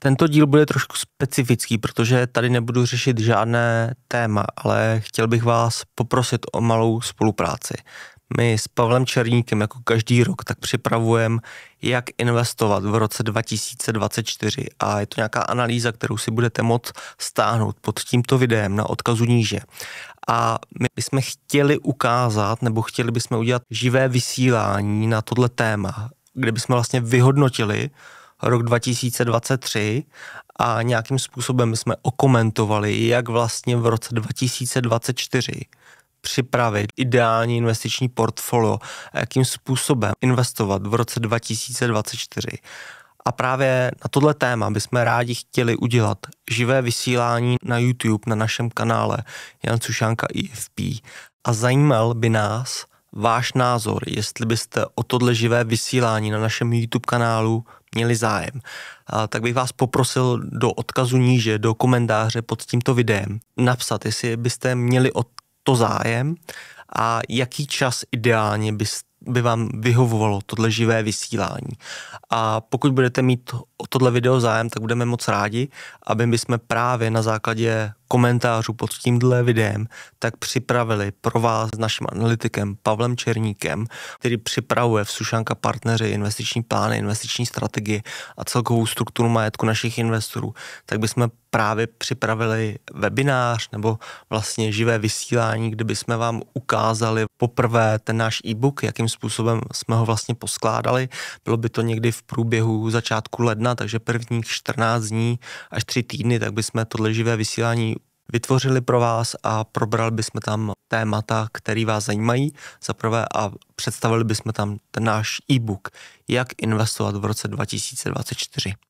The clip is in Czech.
Tento díl bude trošku specifický, protože tady nebudu řešit žádné téma, ale chtěl bych vás poprosit o malou spolupráci. My s Pavlem Černíkem jako každý rok tak připravujeme, jak investovat v roce 2024 a je to nějaká analýza, kterou si budete moc stáhnout pod tímto videem na odkazu níže. A my bychom chtěli ukázat, nebo chtěli bychom udělat živé vysílání na tohle téma, kde bychom vlastně vyhodnotili, rok 2023 a nějakým způsobem jsme okomentovali, jak vlastně v roce 2024 připravit ideální investiční portfolio, jakým způsobem investovat v roce 2024. A právě na tohle téma bychom rádi chtěli udělat živé vysílání na YouTube na našem kanále Jan Sušánka IFP. A zajímal by nás, váš názor, jestli byste o tohle živé vysílání na našem YouTube kanálu měli zájem, tak bych vás poprosil do odkazu níže, do komentáře pod tímto videem napsat, jestli byste měli o to zájem a jaký čas ideálně byste by vám vyhovovalo tohle živé vysílání. A pokud budete mít o tohle video zájem, tak budeme moc rádi, aby my jsme právě na základě komentářů pod tímhle videem, tak připravili pro vás s naším analytikem Pavlem Černíkem, který připravuje v Sušanka partneři investiční plány, investiční strategie a celkovou strukturu majetku našich investorů, tak bychom právě připravili webinář nebo vlastně živé vysílání, kde bychom vám ukázali poprvé ten náš e-book, jakým způsobem jsme ho vlastně poskládali. Bylo by to někdy v průběhu začátku ledna, takže prvních 14 dní až 3 týdny, tak bychom tohle živé vysílání vytvořili pro vás a probrali bychom tam témata, které vás zajímají za prvé a představili bychom tam ten náš e-book Jak investovat v roce 2024.